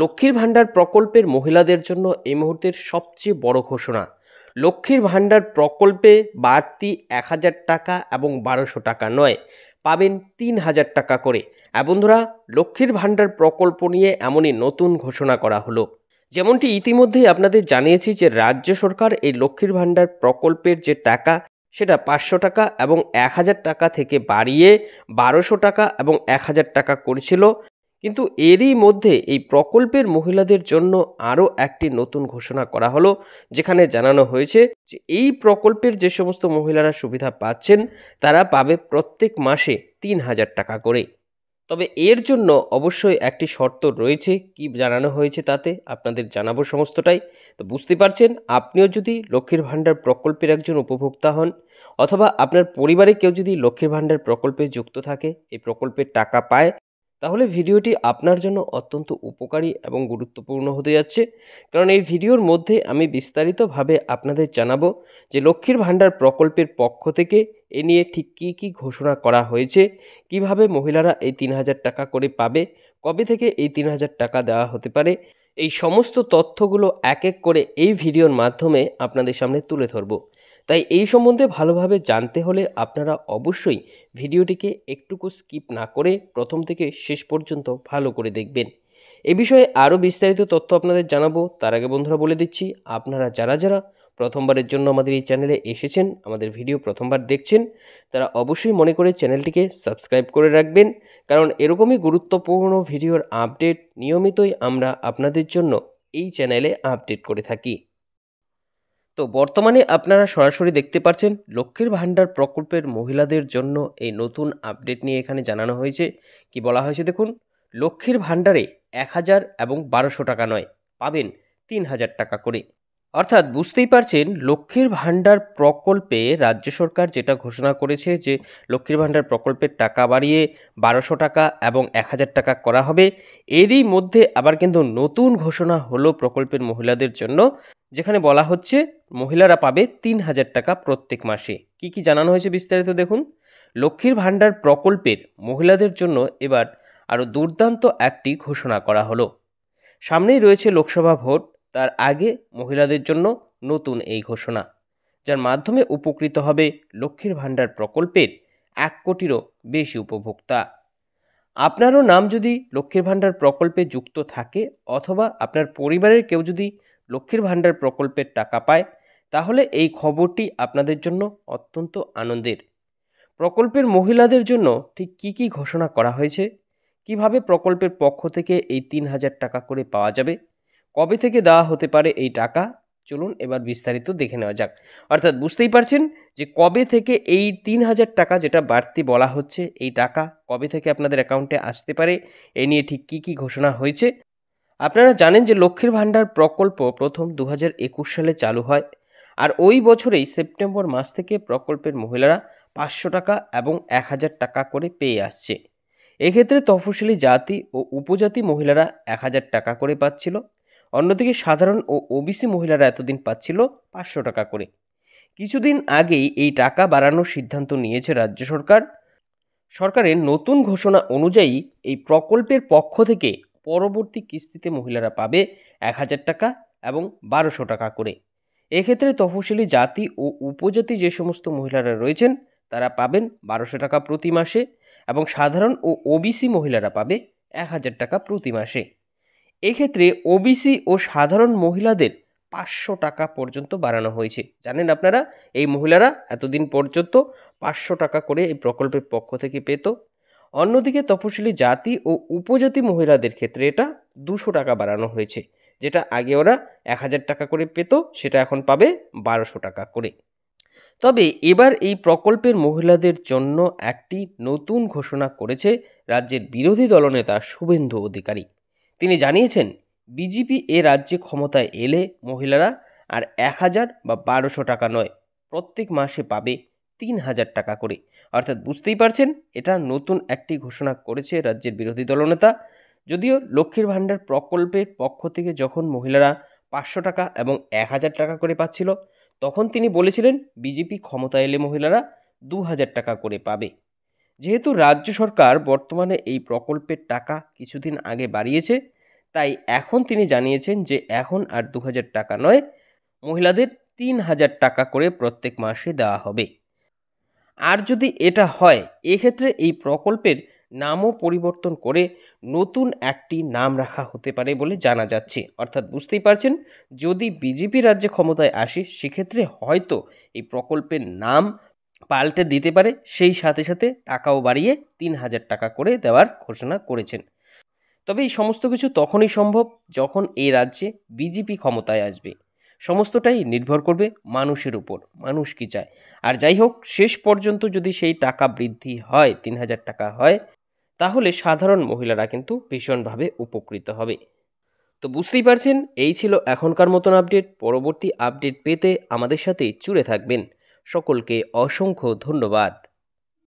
লক্ষ্মীর ভাণ্ডার প্রকল্পের মহিলাদের জন্য এই মুহূর্তের সবচেয়ে বড় ঘোষণা লক্ষ্মীর ভাণ্ডার প্রকল্পে বাড়তি এক হাজার টাকা এবং বারোশো টাকা নয় পাবেন তিন হাজার টাকা করে হ্যাঁ বন্ধুরা লক্ষ্মীর ভাণ্ডার প্রকল্প নিয়ে এমনই নতুন ঘোষণা করা হলো যেমনটি ইতিমধ্যেই আপনাদের জানিয়েছি যে রাজ্য সরকার এই লক্ষ্মীর ভাণ্ডার প্রকল্পের যে টাকা সেটা পাঁচশো টাকা এবং এক হাজার টাকা থেকে বাড়িয়ে বারোশো টাকা এবং এক হাজার টাকা করেছিল কিন্তু এরই মধ্যে এই প্রকল্পের মহিলাদের জন্য আরও একটি নতুন ঘোষণা করা হলো যেখানে জানানো হয়েছে যে এই প্রকল্পের যে সমস্ত মহিলারা সুবিধা পাচ্ছেন তারা পাবে প্রত্যেক মাসে তিন হাজার টাকা করে তবে এর জন্য অবশ্যই একটি শর্ত রয়েছে কি জানানো হয়েছে তাতে আপনাদের জানাবো সমস্তটাই তো বুঝতে পারছেন আপনিও যদি লক্ষ্মীর ভাণ্ডার প্রকল্পের একজন উপভোক্তা হন অথবা আপনার পরিবারে কেউ যদি লক্ষ্মীর ভাণ্ডার প্রকল্পে যুক্ত থাকে এই প্রকল্পের টাকা পায় তাহলে ভিডিওটি আপনার জন্য অত্যন্ত উপকারী এবং গুরুত্বপূর্ণ হতে যাচ্ছে কারণ এই ভিডিওর মধ্যে আমি বিস্তারিতভাবে আপনাদের জানাবো যে লক্ষ্মীর ভাণ্ডার প্রকল্পের পক্ষ থেকে এ নিয়ে ঠিক কী কী ঘোষণা করা হয়েছে কিভাবে মহিলারা এই তিন হাজার টাকা করে পাবে কবে থেকে এই তিন হাজার টাকা দেওয়া হতে পারে এই সমস্ত তথ্যগুলো এক এক করে এই ভিডিওর মাধ্যমে আপনাদের সামনে তুলে ধরব তাই এই সম্বন্ধে ভালোভাবে জানতে হলে আপনারা অবশ্যই ভিডিওটিকে একটুকু স্কিপ না করে প্রথম থেকে শেষ পর্যন্ত ভালো করে দেখবেন এ বিষয়ে আরও বিস্তারিত তথ্য আপনাদের জানাবো তার আগে বন্ধুরা বলে দিচ্ছি আপনারা যারা যারা প্রথমবারের জন্য আমাদের এই চ্যানেলে এসেছেন আমাদের ভিডিও প্রথমবার দেখছেন তারা অবশ্যই মনে করে চ্যানেলটিকে সাবস্ক্রাইব করে রাখবেন কারণ এরকমই গুরুত্বপূর্ণ ভিডিওর আপডেট নিয়মিতই আমরা আপনাদের জন্য এই চ্যানেলে আপডেট করে থাকি তো বর্তমানে আপনারা সরাসরি দেখতে পাচ্ছেন লক্ষ্মীর ভাণ্ডার প্রকল্পের মহিলাদের জন্য এই নতুন আপডেট নিয়ে এখানে জানানো হয়েছে কি বলা হয়েছে দেখুন লক্ষ্মীর ভাণ্ডারে এক হাজার এবং বারোশো টাকা নয় পাবেন তিন হাজার টাকা করে অর্থাৎ বুঝতেই পারছেন লক্ষ্মীর ভাণ্ডার প্রকল্পে রাজ্য সরকার যেটা ঘোষণা করেছে যে লক্ষ্মীর ভাণ্ডার প্রকল্পের টাকা বাড়িয়ে বারোশো টাকা এবং এক হাজার টাকা করা হবে এরই মধ্যে আবার কিন্তু নতুন ঘোষণা হলো প্রকল্পের মহিলাদের জন্য যেখানে বলা হচ্ছে মহিলারা পাবে তিন হাজার টাকা প্রত্যেক মাসে কি কি জানানো হয়েছে বিস্তারিত দেখুন লক্ষ্মীর ভাণ্ডার প্রকল্পের মহিলাদের জন্য এবার আরও দুর্দান্ত একটি ঘোষণা করা হলো সামনেই রয়েছে লোকসভা ভোট তার আগে মহিলাদের জন্য নতুন এই ঘোষণা যার মাধ্যমে উপকৃত হবে লক্ষ্মীর ভাণ্ডার প্রকল্পের এক কোটিরও বেশি উপভোক্তা আপনারও নাম যদি লক্ষ্মীর ভাণ্ডার প্রকল্পে যুক্ত থাকে অথবা আপনার পরিবারের কেউ যদি লক্ষ্মীর ভাণ্ডার প্রকল্পের টাকা পায় তাহলে এই খবরটি আপনাদের জন্য অত্যন্ত আনন্দের প্রকল্পের মহিলাদের জন্য ঠিক কি কি ঘোষণা করা হয়েছে কিভাবে প্রকল্পের পক্ষ থেকে এই তিন হাজার টাকা করে পাওয়া যাবে কবে থেকে দেওয়া হতে পারে এই টাকা চলুন এবার বিস্তারিত দেখে নেওয়া যাক অর্থাৎ বুঝতেই পারছেন যে কবে থেকে এই তিন হাজার টাকা যেটা বাড়তি বলা হচ্ছে এই টাকা কবে থেকে আপনাদের অ্যাকাউন্টে আসতে পারে এ নিয়ে ঠিক কী কী ঘোষণা হয়েছে আপনারা জানেন যে লক্ষ্মীর ভাণ্ডার প্রকল্প প্রথম দু সালে চালু হয় আর ওই বছরেই সেপ্টেম্বর মাস থেকে প্রকল্পের মহিলারা পাঁচশো টাকা এবং এক হাজার টাকা করে পেয়ে আসছে এক্ষেত্রে তফসিলি জাতি ও উপজাতি মহিলারা এক হাজার টাকা করে পাচ্ছিল অন্যদিকে সাধারণ ও ওবিসি মহিলারা এতদিন পাচ্ছিল পাঁচশো টাকা করে কিছুদিন আগেই এই টাকা বাড়ানোর সিদ্ধান্ত নিয়েছে রাজ্য সরকার সরকারের নতুন ঘোষণা অনুযায়ী এই প্রকল্পের পক্ষ থেকে পরবর্তী কিস্তিতে মহিলারা পাবে এক হাজার টাকা এবং বারোশো টাকা করে এক্ষেত্রে তফসিলি জাতি ও উপজাতি যে সমস্ত মহিলারা রয়েছেন তারা পাবেন বারোশো টাকা প্রতি মাসে এবং সাধারণ ও ওবিসি মহিলারা পাবে এক হাজার টাকা প্রতি মাসে এক্ষেত্রে ওবিসি ও সাধারণ মহিলাদের পাঁচশো টাকা পর্যন্ত বাড়ানো হয়েছে জানেন আপনারা এই মহিলারা এতদিন পর্যন্ত পাঁচশো টাকা করে এই প্রকল্পের পক্ষ থেকে পেত অন্যদিকে তফসিলি জাতি ও উপজাতি মহিলাদের ক্ষেত্রে এটা দুশো টাকা বাড়ানো হয়েছে যেটা আগে ওরা এক হাজার টাকা করে পেত সেটা এখন পাবে বারোশো টাকা করে তবে এবার এই প্রকল্পের মহিলাদের জন্য একটি নতুন ঘোষণা করেছে রাজ্যের বিরোধী দলনেতা শুভেন্দু অধিকারী তিনি জানিয়েছেন বিজেপি এ রাজ্যে ক্ষমতায় এলে মহিলারা আর এক হাজার বা বারোশো টাকা নয় প্রত্যেক মাসে পাবে তিন হাজার টাকা করে অর্থাৎ বুঝতেই পারছেন এটা নতুন একটি ঘোষণা করেছে রাজ্যের বিরোধী দলনেতা যদিও লক্ষ্মীর ভাণ্ডার প্রকল্পের পক্ষ থেকে যখন মহিলারা পাঁচশো টাকা এবং এক হাজার টাকা করে পাচ্ছিল তখন তিনি বলেছিলেন বিজেপি ক্ষমতা এলে মহিলারা দু হাজার টাকা করে পাবে যেহেতু রাজ্য সরকার বর্তমানে এই প্রকল্পের টাকা কিছুদিন আগে বাড়িয়েছে তাই এখন তিনি জানিয়েছেন যে এখন আর দু হাজার টাকা নয় মহিলাদের তিন হাজার টাকা করে প্রত্যেক মাসে দেওয়া হবে আর যদি এটা হয় এক্ষেত্রে এই প্রকল্পের নামও পরিবর্তন করে নতুন একটি নাম রাখা হতে পারে বলে জানা যাচ্ছে অর্থাৎ বুঝতেই পারছেন যদি বিজেপি রাজ্যে ক্ষমতায় আসে সেক্ষেত্রে হয়তো এই প্রকল্পের নাম পাল্টে দিতে পারে সেই সাথে সাথে টাকাও বাড়িয়ে তিন হাজার টাকা করে দেওয়ার ঘোষণা করেছেন তবে এই সমস্ত কিছু তখনই সম্ভব যখন এই রাজ্যে বিজেপি ক্ষমতায় আসবে সমস্তটাই নির্ভর করবে মানুষের উপর মানুষ কি চায় আর যাই হোক শেষ পর্যন্ত যদি সেই টাকা বৃদ্ধি হয় তিন হাজার টাকা হয় তাহলে সাধারণ মহিলারা কিন্তু ভীষণভাবে উপকৃত হবে তো বুঝতেই পারছেন এই ছিল এখনকার মতন আপডেট পরবর্তী আপডেট পেতে আমাদের সাথে চুড়ে থাকবেন সকলকে অসংখ্য ধন্যবাদ